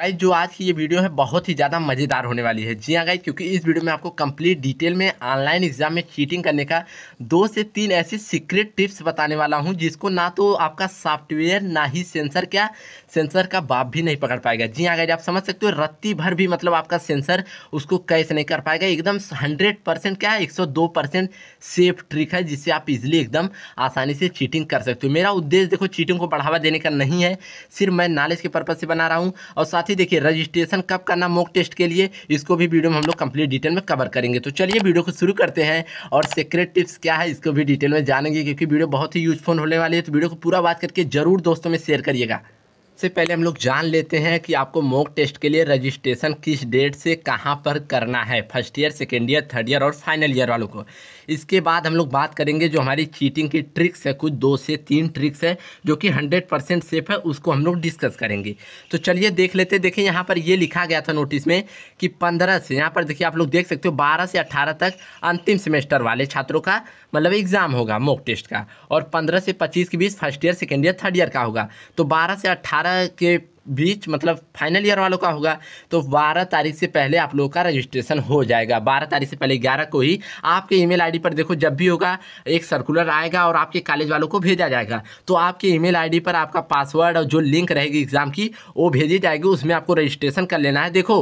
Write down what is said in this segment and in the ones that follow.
guys जो आज की ये वीडियो है बहुत ही ज़्यादा मज़ेदार होने वाली है जी हाँ गाइज क्योंकि इस वीडियो में आपको कंप्लीट डिटेल में ऑनलाइन एग्जाम में चीटिंग करने का दो से तीन ऐसे सीक्रेट टिप्स बताने वाला हूँ जिसको ना तो आपका सॉफ्टवेयर ना ही सेंसर क्या सेंसर का बाप भी नहीं पकड़ पाएगा जी हाँ गाइज आप समझ सकते हो रत्ती भर भी मतलब आपका सेंसर उसको कैसे नहीं कर पाएगा एकदम हंड्रेड परसेंट क्या है एक सेफ ट्रिक है जिससे आप इजिली एकदम आसानी से चीटिंग कर सकते हो मेरा उद्देश्य देखो चीटिंग को बढ़ावा देने का नहीं है सिर्फ मैं नॉलेज के पर्पज़ से बना रहा हूँ और साथ ही देखिए रजिस्ट्रेशन कब करना मॉक टेस्ट के लिए इसको भी वीडियो में हम लोग कंप्लीट डिटेल में कवर करेंगे तो चलिए वीडियो को शुरू करते हैं और सीक्रेट टिप्स क्या है इसको भी डिटेल में जानेंगे क्योंकि वीडियो बहुत ही यूजफुल होने वाली है तो वीडियो को पूरा बात करके जरूर दोस्तों में शेयर करिएगा सबसे पहले हम लोग जान लेते हैं कि आपको मॉक टेस्ट के लिए रजिस्ट्रेशन किस डेट से कहां पर करना है first year second year third year और फाइनल ईयर वालों को इसके बाद हम लोग बात करेंगे जो हमारी चीटिंग की ट्रिक्स है कुछ दो से तीन ट्रिक्स है जो कि हंड्रेड परसेंट सेफ है उसको हम लोग डिस्कस करेंगे तो चलिए देख लेते देखिए यहाँ पर ये लिखा गया था नोटिस में कि पंद्रह से यहाँ पर देखिए आप लोग देख सकते हो बारह से अट्ठारह तक अंतिम सेमेस्टर वाले छात्रों का मतलब एग्ज़ाम होगा मॉक टेस्ट का और पंद्रह से पच्चीस के बीच first year second year third year का होगा तो बारह से अट्ठारह बारह के बीच मतलब फाइनल ईयर वालों का होगा तो 12 तारीख से पहले आप लोगों का रजिस्ट्रेशन हो जाएगा 12 तारीख से पहले 11 को ही आपके ईमेल आईडी पर देखो जब भी होगा एक सर्कुलर आएगा और आपके कॉलेज वालों को भेजा जाएगा तो आपके ईमेल आईडी पर आपका पासवर्ड और जो लिंक रहेगी एग्ज़ाम की वो भेजी जाएगी उसमें आपको रजिस्ट्रेशन कर लेना है देखो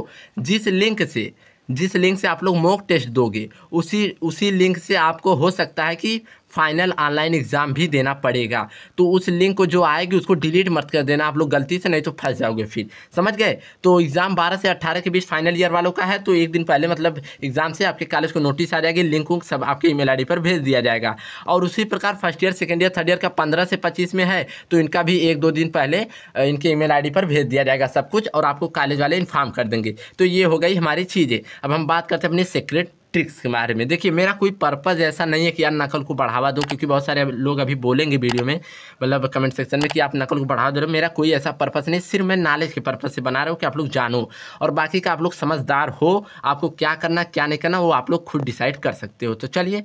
जिस लिंक से जिस लिंक से आप लोग मॉक टेस्ट दोगे उसी उसी लिंक से आपको हो सकता है कि फाइनल ऑनलाइन एग्ज़ाम भी देना पड़ेगा तो उस लिंक को जो आएगी उसको डिलीट मत कर देना आप लोग गलती से नहीं तो फंस जाओगे फिर समझ गए तो एग्ज़ाम बारह से अट्ठारह के बीच फाइनल ईयर वालों का है तो एक दिन पहले मतलब एग्ज़ाम से आपके कॉलेज को नोटिस आ जाएगी लिंक उंक सब आपके ईमेल आईडी पर भेज दिया जाएगा और उसी प्रकार first year second year third year का पंद्रह से पच्चीस में है तो इनका भी एक दो दिन पहले इनके ई मेल पर भेज दिया जाएगा सब कुछ और आपको कॉलेज वाले इन्फॉर्म कर देंगे तो ये हो गई हमारी चीज़ें अब हम बात करते हैं अपने सीक्रेट ट्रिक्स के बारे में देखिए मेरा कोई पर्पज़ ऐसा नहीं है कि यार नकल को बढ़ावा दो क्योंकि बहुत सारे लोग अभी बोलेंगे वीडियो में मतलब कमेंट सेक्शन में कि आप नकल को बढ़ावा दे रहे हो मेरा कोई ऐसा पर्पज़ नहीं सिर्फ मैं नॉलेज के पर्पज़ से बना रहा हूँ कि आप लोग जानो और बाकी का आप लोग समझदार हो आपको क्या करना क्या नहीं करना वो आप लोग खुद डिसाइड कर सकते हो तो चलिए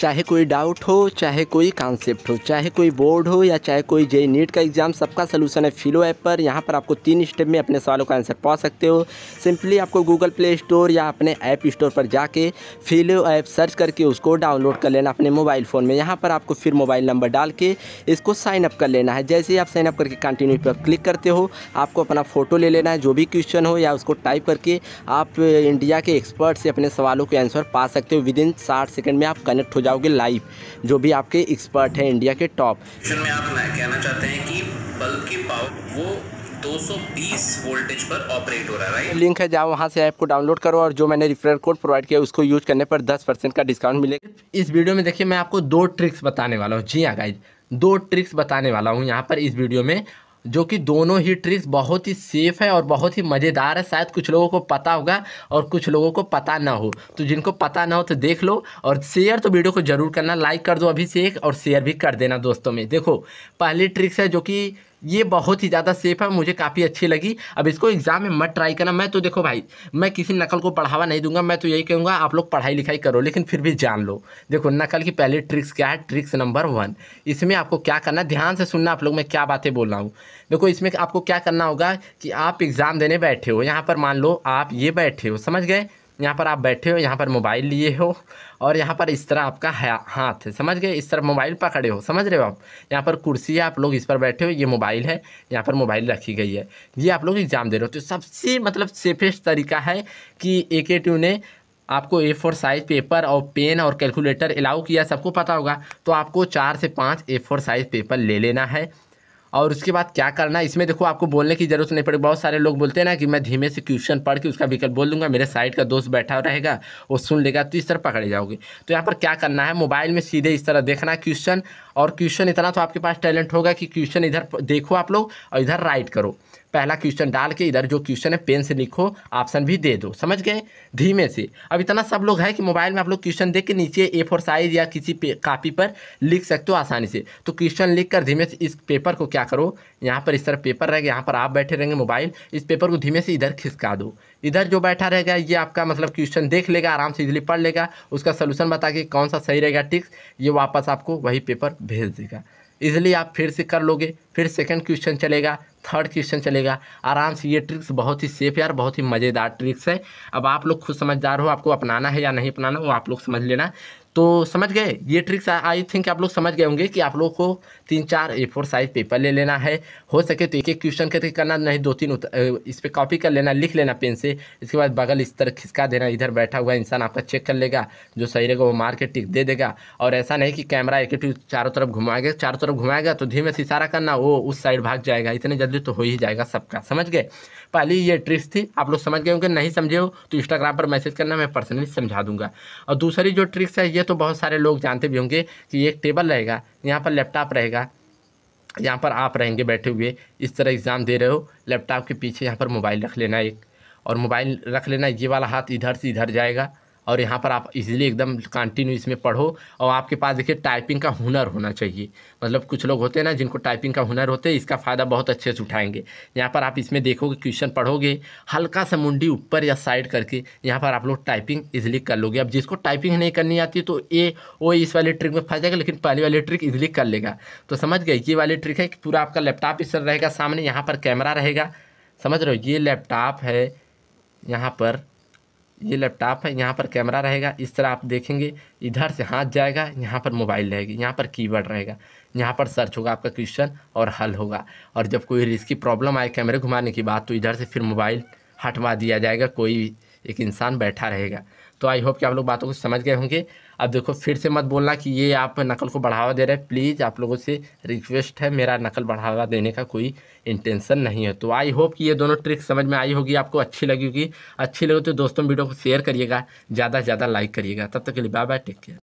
चाहे कोई डाउट हो चाहे कोई कॉन्सेप्ट हो चाहे कोई बोर्ड हो या चाहे कोई जे नीट का एग्ज़ाम सबका सलूशन है फिलो ऐप पर यहाँ पर आपको तीन स्टेप में अपने सवालों का आंसर पा सकते हो सिंपली आपको गूगल प्ले स्टोर या अपने ऐप स्टोर पर जाके फिलो ऐप सर्च करके उसको डाउनलोड कर लेना अपने मोबाइल फ़ोन में यहाँ पर आपको फिर मोबाइल नंबर डाल के इसको साइनअप कर लेना है जैसे ही आप साइनअप करके कंटिन्यू पर क्लिक करते हो आपको अपना फ़ोटो ले लेना है जो भी क्वेश्चन हो या उसको टाइप करके आप इंडिया के एक्सपर्ट से अपने सवालों के आंसर पा सकते हो विद इन साठ सेकेंड में आप कनेक्ट हो जाओ जाओगे लाइव जो भी आपके एक्सपर्ट हैं इंडिया के टॉप में आप कहना चाहते हैं कि बल्ब की पावर वो 220 वोल्टेज पर ऑपरेट हो रहा है राइट लिंक है जहाँ वहाँ से ऐप को डाउनलोड करो और जो मैंने रिफरल कोड प्रोवाइड किया उसको यूज करने पर 10 परसेंट का डिस्काउंट मिलेगा इस वीडियो में देखिए मैं आपको दो ट्रिक्स बताने वाला हूँ जी हाँ गाइज दो ट्रिक्स बताने वाला हूँ यहाँ पर इस वीडियो में जो कि दोनों ही ट्रिक्स बहुत ही सेफ़ है और बहुत ही मज़ेदार है शायद कुछ लोगों को पता होगा और कुछ लोगों को पता ना हो तो जिनको पता ना हो तो देख लो और शेयर तो वीडियो को ज़रूर करना लाइक कर दो अभी से एक और शेयर भी कर देना दोस्तों में देखो पहली ट्रिक्स है जो कि ये बहुत ही ज़्यादा सेफ है मुझे काफ़ी अच्छी लगी अब इसको एग्ज़ाम में मत ट्राई करना मैं तो देखो भाई मैं किसी नकल को बढ़ावा नहीं दूंगा मैं तो यही कहूँगा आप लोग पढ़ाई लिखाई करो लेकिन फिर भी जान लो देखो नकल की पहली ट्रिक्स क्या है ट्रिक्स नंबर वन इसमें आपको क्या करना ध्यान से सुनना आप लोग मैं क्या बातें बोल रहा हूँ देखो इसमें आपको क्या करना होगा कि आप एग्ज़ाम देने बैठे हो यहाँ पर मान लो आप ये बैठे हो समझ गए यहाँ पर आप बैठे हो यहाँ पर मोबाइल लिए हो और यहाँ पर इस तरह आपका हाथ है समझ गए इस तरह मोबाइल पकड़े हो समझ रहे हो आप यहाँ पर कुर्सी है आप लोग इस पर बैठे हो ये मोबाइल है यहाँ पर मोबाइल रखी गई है ये आप लोग एग्ज़ाम दे रहे हो तो सबसे मतलब सेफेस्ट तरीका है कि ए के टू ने आपको ए फोर साइज़ पेपर और पेन और कैलकुलेटर अलाउ किया सबको पता होगा तो आपको चार से पाँच ए फोर साइज़ पेपर ले लेना है और उसके बाद क्या करना इसमें देखो आपको बोलने की जरूरत नहीं पड़ेगी बहुत सारे लोग बोलते हैं ना कि मैं धीमे से क्वेश्चन पढ़ के उसका विकल्प बोल दूंगा मेरे साइड का दोस्त बैठा रहेगा वो सुन लेगा तो इस तरह पकड़े जाओगे तो यहाँ पर क्या करना है मोबाइल में सीधे इस तरह देखना क्वेश्चन और क्वेश्चन इतना तो आपके पास टैलेंट होगा कि क्वेश्चन इधर देखो आप लोग और इधर राइट करो पहला क्वेश्चन डाल के इधर जो क्वेश्चन है पेन से लिखो ऑप्शन भी दे दो समझ गए धीमे से अब इतना सब लोग है कि मोबाइल में आप लोग क्वेश्चन देख के नीचे ए फोर साइज या किसी कापी पर लिख सकते हो आसानी से तो क्वेश्चन लिख कर धीमे से इस पेपर को क्या करो यहाँ पर इस तरह पेपर रहेगा यहाँ पर आप बैठे रहेंगे मोबाइल इस पेपर को धीमे से इधर खिसका दो इधर जो बैठा रहेगा ये आपका मतलब क्वेश्चन देख लेगा आराम से इजिली पढ़ लेगा उसका सोल्यूशन बता के कौन सा सही रहेगा टिक्स ये वापस आपको वही पेपर भेज देगा इजिली आप फिर से कर लोगे फिर सेकेंड क्वेश्चन चलेगा थर्ड क्वेश्चन चलेगा आराम से ये ट्रिक्स बहुत ही सेफ है और बहुत ही मज़ेदार ट्रिक्स है अब आप लोग खुद समझदार हो आपको अपनाना है या नहीं अपनाना वो आप लोग समझ लेना तो समझ गए ये ट्रिक्स आई थिंक आप लोग समझ गए होंगे कि आप लोग को तीन चार ए फोर साइज पेपर ले लेना है हो सके तो एक एक क्वेश्चन करके करना नहीं दो तीन इस पर कॉपी कर लेना लिख लेना पेन से इसके बाद बगल इस तरह खिसका देना इधर बैठा हुआ इंसान आपका चेक कर लेगा जो सही रहेगा वो मार के टिक दे देगा और ऐसा नहीं कि कैमरा एक चारों तरफ घुमाएगा चारों तरफ घुमाएगा तो धीमे से इशारा करना वो उस साइड भाग जाएगा इतने जल्दी तो हो ही जाएगा सबका समझ गए पहली ये ट्रिक्स थी आप लोग समझ गए होंगे नहीं समझे हो तो इंस्टाग्राम पर मैसेज करना मैं पर्सनली समझा दूंगा और दूसरी जो ट्रिक्स है ये ये तो बहुत सारे लोग जानते भी होंगे कि एक टेबल रहेगा यहाँ पर लैपटॉप रहेगा यहाँ पर आप रहेंगे बैठे हुए इस तरह एग्ज़ाम दे रहे हो लैपटॉप के पीछे यहाँ पर मोबाइल रख लेना एक और मोबाइल रख लेना ये वाला हाथ इधर से इधर जाएगा और यहाँ पर आप इजीली एकदम कंटिन्यू इसमें पढ़ो और आपके पास देखिए टाइपिंग का हुनर होना चाहिए मतलब कुछ लोग होते हैं ना जिनको टाइपिंग का हुनर होते हैं इसका फ़ायदा बहुत अच्छे से उठाएंगे यहाँ पर आप इसमें देखोगे क्वेश्चन पढ़ोगे हल्का सा मुंडी ऊपर या साइड करके यहाँ पर आप लोग टाइपिंग इज़िली कर लोगे अब जिसको टाइपिंग नहीं करनी आती तो ये वो इस वाले ट्रिक में फंस जाएगा लेकिन पहली वाली ट्रिक इज़िली कर लेगा तो समझ गए ये वाली ट्रिक है कि पूरा आपका लैपटॉप इस रहेगा सामने यहाँ पर कैमरा रहेगा समझ रहे हो ये लैपटॉप है यहाँ पर ये लैपटॉप है यहाँ पर कैमरा रहेगा इस तरह आप देखेंगे इधर से हाथ जाएगा यहाँ पर मोबाइल रहेगी यहाँ पर कीबोर्ड रहेगा यहाँ पर सर्च होगा आपका क्वेश्चन और हल होगा और जब कोई रिस्की प्रॉब्लम आए कैमरे घुमाने की बात तो इधर से फिर मोबाइल हटवा दिया जाएगा कोई एक इंसान बैठा रहेगा तो आई होप कि आप लोग बातों को समझ गए होंगे अब देखो फिर से मत बोलना कि ये आप नकल को बढ़ावा दे रहे हैं प्लीज़ आप लोगों से रिक्वेस्ट है मेरा नकल बढ़ावा देने का कोई इंटेंशन नहीं है तो आई होप कि ये दोनों ट्रिक समझ में आई होगी आपको अच्छी लगी होगी अच्छी लगे तो दोस्तों वीडियो को शेयर करिएगा ज़्यादा से ज़्यादा लाइक करिएगा तब तक के लिए बाय बाय टेक केयर